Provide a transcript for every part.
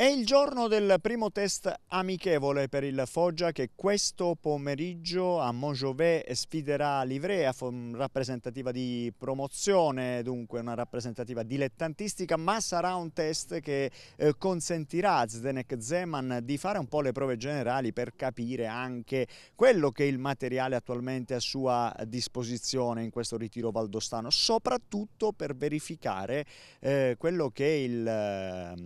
È il giorno del primo test amichevole per il Foggia che questo pomeriggio a Monjové sfiderà Livrea, rappresentativa di promozione, dunque una rappresentativa dilettantistica, ma sarà un test che eh, consentirà a Zdenek Zeman di fare un po' le prove generali per capire anche quello che è il materiale attualmente a sua disposizione in questo ritiro valdostano, soprattutto per verificare eh, quello che è il, ehm,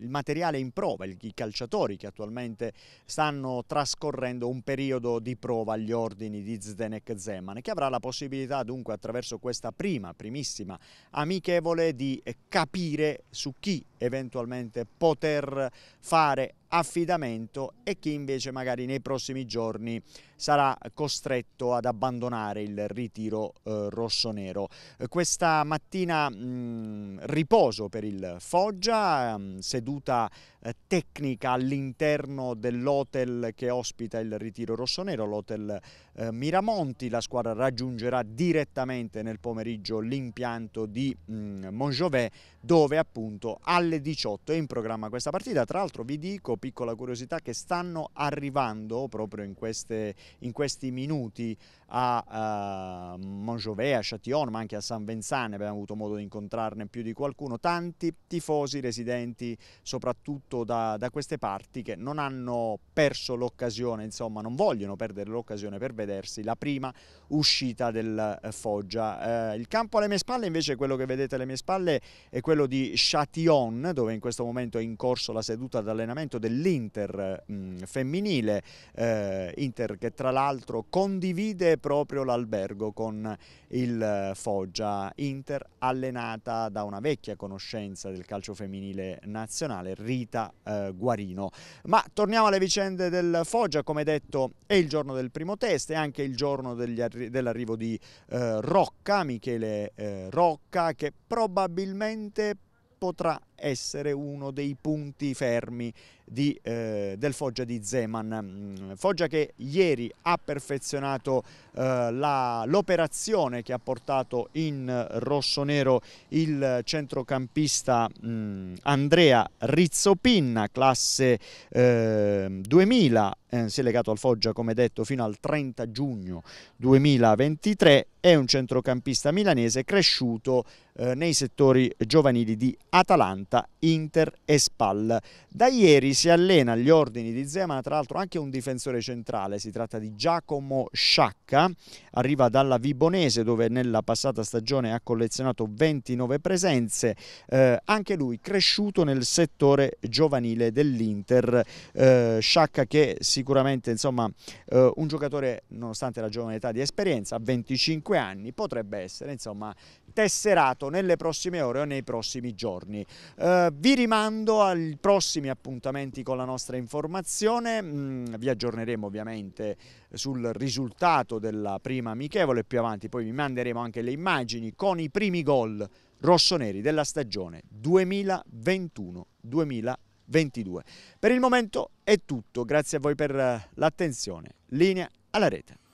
il materiale materiale in prova, i calciatori che attualmente stanno trascorrendo un periodo di prova agli ordini di Zdenek Zeman, che avrà la possibilità dunque attraverso questa prima, primissima amichevole di eh, capire su chi eventualmente poter fare affidamento e chi invece magari nei prossimi giorni sarà costretto ad abbandonare il ritiro eh, rosso Questa mattina mh, mm, riposo per il Foggia, mh, mm, seduta eh, tecnica all'interno dell'hotel che ospita il ritiro rossonero, l'hotel eh, Miramonti, la squadra raggiungerà direttamente nel pomeriggio l'impianto di mh, mm, Monjovet dove appunto alle 18 è in programma questa partita, tra l'altro vi dico piccola curiosità, che stanno arrivando proprio in, queste, in questi minuti a uh, Montjovet, a Châtillon, ma anche a San Venzane, abbiamo avuto modo di incontrarne più di qualcuno, tanti tifosi residenti soprattutto da, da queste parti che non hanno perso l'occasione, insomma non vogliono perdere l'occasione per vedersi la prima uscita del eh, Foggia. Eh, il campo alle mie spalle invece, quello che vedete alle mie spalle è quello di Châtillon, dove in questo momento è in corso la seduta d'allenamento dell'Inter mh, mm, femminile, eh, Inter che tra l'altro condivide proprio l'albergo con il Foggia, Inter allenata da una vecchia conoscenza del calcio femminile nazionale, Rita eh, Guarino. Ma torniamo alle vicende del Foggia, come detto è il giorno del primo test e anche il giorno dell'arrivo di eh, Rocca, Michele eh, Rocca, che probabilmente potrà essere uno dei punti fermi di, eh, del Foggia di Zeman. Mm, Foggia che ieri ha perfezionato eh, l'operazione che ha portato in rosso-nero il centrocampista mh, mm, Andrea Rizzopinna, classe eh, 2000, eh, si è legato al Foggia come detto fino al 30 giugno 2023, è un centrocampista milanese cresciuto eh, nei settori giovanili di Atalanta affronta Inter e Spal. Da ieri si allena agli ordini di Zeman, tra l'altro anche un difensore centrale, si tratta di Giacomo Sciacca, arriva dalla Vibonese dove nella passata stagione ha collezionato 29 presenze, eh, anche lui cresciuto nel settore giovanile dell'Inter, eh, Sciacca che sicuramente insomma eh, un giocatore nonostante la giovane età di esperienza, a 25 anni, potrebbe essere insomma tesserato nelle prossime ore o nei prossimi giorni. Eh, vi rimando ai prossimi appuntamenti con la nostra informazione, mm, vi aggiorneremo ovviamente sul risultato della prima amichevole più avanti, poi vi manderemo anche le immagini con i primi gol rossoneri della stagione 2021-2022. Per il momento è tutto, grazie a voi per eh, l'attenzione. Linea alla rete.